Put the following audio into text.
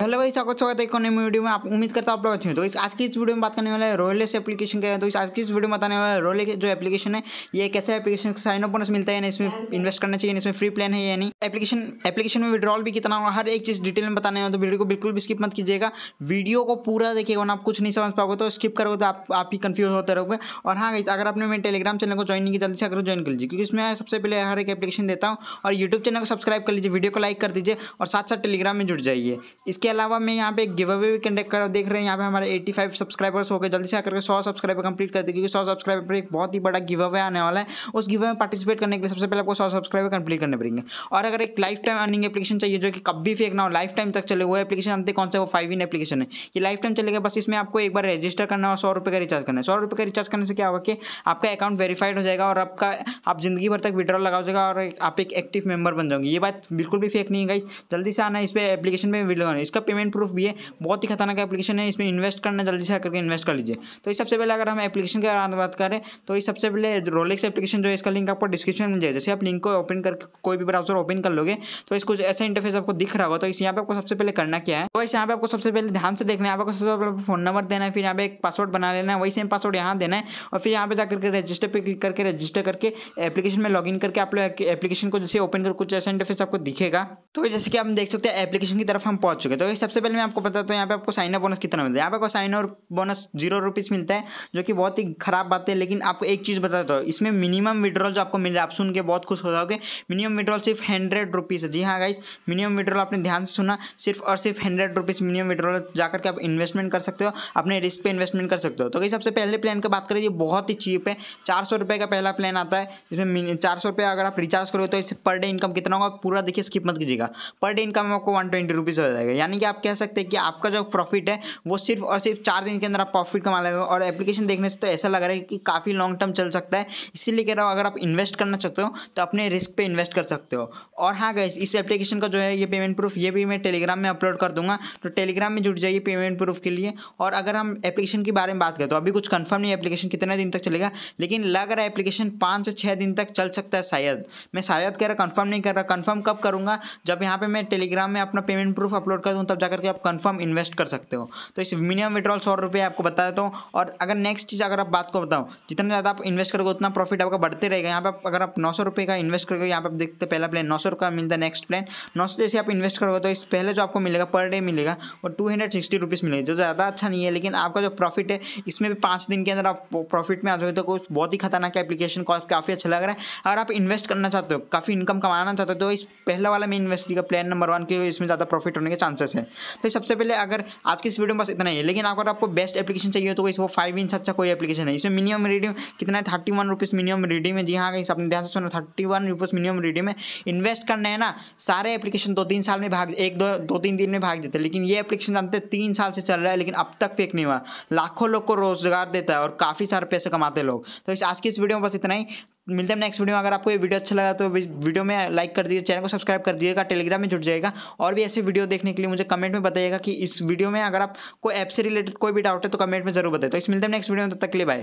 hello भाई सबको स्वागत है एक नई वीडियो में आप उम्मीद करता हूँ आप लोग अच्छे हैं तो इस आज की इस वीडियो में बात करने वाले है रोलेस एप्लीकेशन के तो इस आज की इस वीडियो में बताने वाले है रोले जो एप्लीकेशन है ये कैसे एप्लीकेशन साइन अप बोनस मिलता है इसमें इन्वेस्ट करना चाहिए इसमें फ्री प्लान है या नहीं एप्लीकेशन एप्लीकेशन में विड्रॉल भी कितना होगा हर एक चीज़ डिटेल में बताने तो वीडियो को बिल्कुल भी स्किप मत कीजिएगा वीडियो को पूरा देखिएगा ना आप कुछ नहीं समझ पाओगे तो स्किप करोगे तो आप आप ही कन्फ्यूज होते रहोगे और हाँ अगर आपने मेरे टेलीग्राम चैनल को ज्वाइन नहीं किया जल्दी से अगर ज्वाइन कर लीजिए क्योंकि इसमें सबसे पहले हर एक एप्लीकेशन देता हूँ और यूट्यूब चैनल को सब्सक्राइब कर लीजिए वीडियो को लाइक कर दीजिए और साथ साथ टेलीग्राम में जुड़ जाइए इसके अलावा मैं यहाँ पे गिव अवे भी कंडक्ट कर देख रहे हैं यहाँ पे हमारे 85 सब्सक्राइबर्स हो गए जल्दी से आकर के 100 सब्सक्राइबर कंप्लीट कर दे क्योंकि 100 सब्सक्राइबर पर एक बहुत ही बड़ा गिव अवे आने वाला है उस गिव अवे में पार्टिसिपेट करने के लिए सबसे पहले आपको सौ सब्सक्राइबर कंप्लीट करने पड़ेंगे और अगर एक लाइफ टाइम अर्निंग एप्लीकेशन चाहिए जो कि कभी फेंक ना हो लाइफ टाइम तक चले वो एप्लीकेशन आते कौन सा वो फाइव इन एप्लीकेशन है ये लाइफ टाइम चलेगा बस इसमें आपको एक बार रजिस्टर करना है और सौ रुपये का रिचार्ज करना है सौ रुपये का रिचार्ज करने से क्या होगा कि आपका अकाउंट वेरीफाइड हो जाएगा और आपका आप जिंदगी भर तक विड्रॉल लगा जाएगा और आप एक एक्टिव मेंबर बन जाओगे ये बात बिल्कुल भी फेक नहीं है गाइस जल्दी से आना इस पर एप्लीकेशन में विड्रॉ इसका इसका पेमेंट प्रूफ भी है बहुत ही खतरनाक एप्लीकेशन है इसमें इन्वेस्ट करना जल्दी से करके इन्वेस्ट कर लीजिए तो इस सबसे पहले अगर हम एप्लीकेशन के की बात करें तो इस सबसे पहले रोलेक्स एप्लीकेशन जो है इसका लिंक आपको डिस्क्रिप्शन में जाए जैसे आप लिंक को ओपन करके कोई भी ब्राउजर ओपन कर लोगे तो इसको ऐसा इंटरफेस आपको दिख रहा होगा तो इस यहाँ पर आपको सबसे पहले करना क्या है तो इस यहाँ पर आपको सबसे पहले ध्यान से देखना है आपको सबसे पहले फोन नंबर देना है फिर यहाँ पे एक पासवर्ड बना लेना है वही सेम पासवर्ड यहाँ देना है और फिर यहाँ पे जाकर रजिस्टर पर क्लिक करके रजिस्टर करके एप्लीकेशन में लॉग करके आप लोग एप्लीकेशन को जैसे ओपन कर कुछ ऐसा इंटरफेस आपको दिखेगा तो जैसे कि आप देख सकते हैं एप्लीकेशन की तरफ हम पहुंच चुके तो देखिए सबसे पहले मैं आपको बताता हूँ यहाँ पे आपको साइन अप बोनस कितना मिलता है यहाँ पे आपको साइन और बोनस जीरो रुपीज़ मिलता है जो कि बहुत ही खराब बात है लेकिन आपको एक चीज़ बताता हूँ इसमें मिनिमम विड्रॉल जो आपको मिल रहा है आप सुन के बहुत खुश हो जाओगे मिनिमम विड्रॉल सिर्फ हंड्रेड रुपीज़ है जी हाँ गाइस मिनिमम विड्रॉल आपने ध्यान से सुना सिर्फ और सिर्फ हंड्रेड रुपीज़ मिनिमम विड्रॉल जाकर के आप इन्वेस्टमेंट कर सकते हो अपने रिस्क पर इन्वेस्टमेंट कर सकते हो तो कहीं सबसे पहले प्लान की बात करें ये बहुत ही चीप है चार सौ रुपये का पहला प्लान आता है जिसमें चार सौ अगर आप रिचार्ज करोगे तो इससे पर डे इनकम कितना होगा पूरा देखिए स्किप मत कीजिएगा पर डे इनकम आपको वन ट्वेंटी रुपीज़ हो जाएगा यानी कि आप कह सकते हैं कि आपका जो प्रॉफिट है वो सिर्फ और सिर्फ चार दिन के अंदर आप प्रॉफिट कमा लेंगे और एप्लीकेशन देखने से तो ऐसा लग रहा है कि काफ़ी लॉन्ग टर्म चल सकता है इसीलिए कह रहा हूँ अगर आप इन्वेस्ट करना चाहते हो तो अपने रिस्क पर इन्वेस्ट कर सकते हो और हाँ गैस इस एप्लीकेशन का जो है ये पेमेंट प्रूफ ये भी मैं टेलीग्राम में अपलोड कर दूंगा तो टेलीग्राम में जुड़ जाइए पेमेंट प्रूफ के लिए और अगर हम एप्लीकेशन के बारे में बात करें तो अभी कुछ कन्फर्म नहीं एप्लीकेशन कितने दिन तक चलेगा लेकिन लग रहा है एप्लीकेशन पाँच से छः दिन तक चल सकता है शायद मैं शायद कह रहा कन्फर्म नहीं कर रहा कन्फर्म कब करूँगा जब यहाँ पर मैं टेलीग्राम में अपना पेमेंट प्रूफ अपलोड कर हूँ तब जाकर के आप कंफर्म इन्वेस्ट कर सकते हो तो इस मिनिमम विड्रॉल सौ रुपये आपको बता देता हूँ और अगर नेक्स्ट चीज़ अगर आप बात को बताओ जितना ज़्यादा आप इन्वेस्ट करोगे उतना प्रॉफिट आपका बढ़ते रहेगा यहाँ पर अगर आप नौ सौ रुपये का इन्वेस्ट करोगे यहाँ पर आप देखते पहला प्लान नौ सौ का मिलता है नेक्स्ट प्लान नौ सौ जैसे आप इन्वेस्ट करोगे तो इस पहले जो आपको मिलेगा पर डे मिलेगा वो टू हंड्रेड सिक्सटी रुपीज़ मिलेगा जो ज़्यादा अच्छा नहीं है लेकिन आपका जो प्रॉफिट है इसमें भी पाँच दिन के अंदर आप प्रॉफिट में आ जाओगे तो कुछ बहुत ही खतरनाक एप्लीकेशन कॉस्ट काफ़ी अच्छा लग रहा है अगर आप इन्वेस्ट करना चाहते हो काफ़ी इनकम कमाना चाहते हो तो इस पहला वाला में इन्वेस्ट का प्लान नंबर वन क्योंकि इसमें ज़्यादा प्रॉफिट होने के चांसेस फीचर्स हैं तो सबसे पहले अगर आज की इस वीडियो में बस इतना ही है लेकिन अगर आपको बेस्ट एप्लीकेशन चाहिए तो वो फाइव इंच अच्छा कोई एप्लीकेशन है इसमें मिनिमम रीडिंग कितना है thirty one rupees minimum reading है जी हाँ कहीं अपने ध्यान से सुना thirty one rupees minimum reading है इन्वेस्ट करना है ना सारे एप्लीकेशन दो तीन साल में भाग एक दो दो तीन दिन में भाग जाते हैं लेकिन ये एप्लीकेशन जानते हैं तीन साल से चल रहा है लेकिन अब तक फेक नहीं हुआ लाखों लोग को रोजगार देता है और काफ़ी सारे पैसे कमाते लोग तो इस आज की इस वीडियो में बस इतना ही मिलते हैं नेक्स्ट वीडियो में अगर आपको ये वीडियो अच्छा लगा तो वीडियो में लाइक कर दीजिए चैनल को सब्सक्राइब कर दीजिएगा टेलीग्राम में जुड़ जाएगा और भी ऐसे वीडियो देखने के लिए मुझे कमेंट में बताइएगा कि इस वीडियो में अगर आप कोई ऐप से रिलेटेड कोई भी डाउट है तो कमेंट में जरूर बताए तो इस मिलते हैं नेक्स्ट वीडियो में तब तक के लिए बाय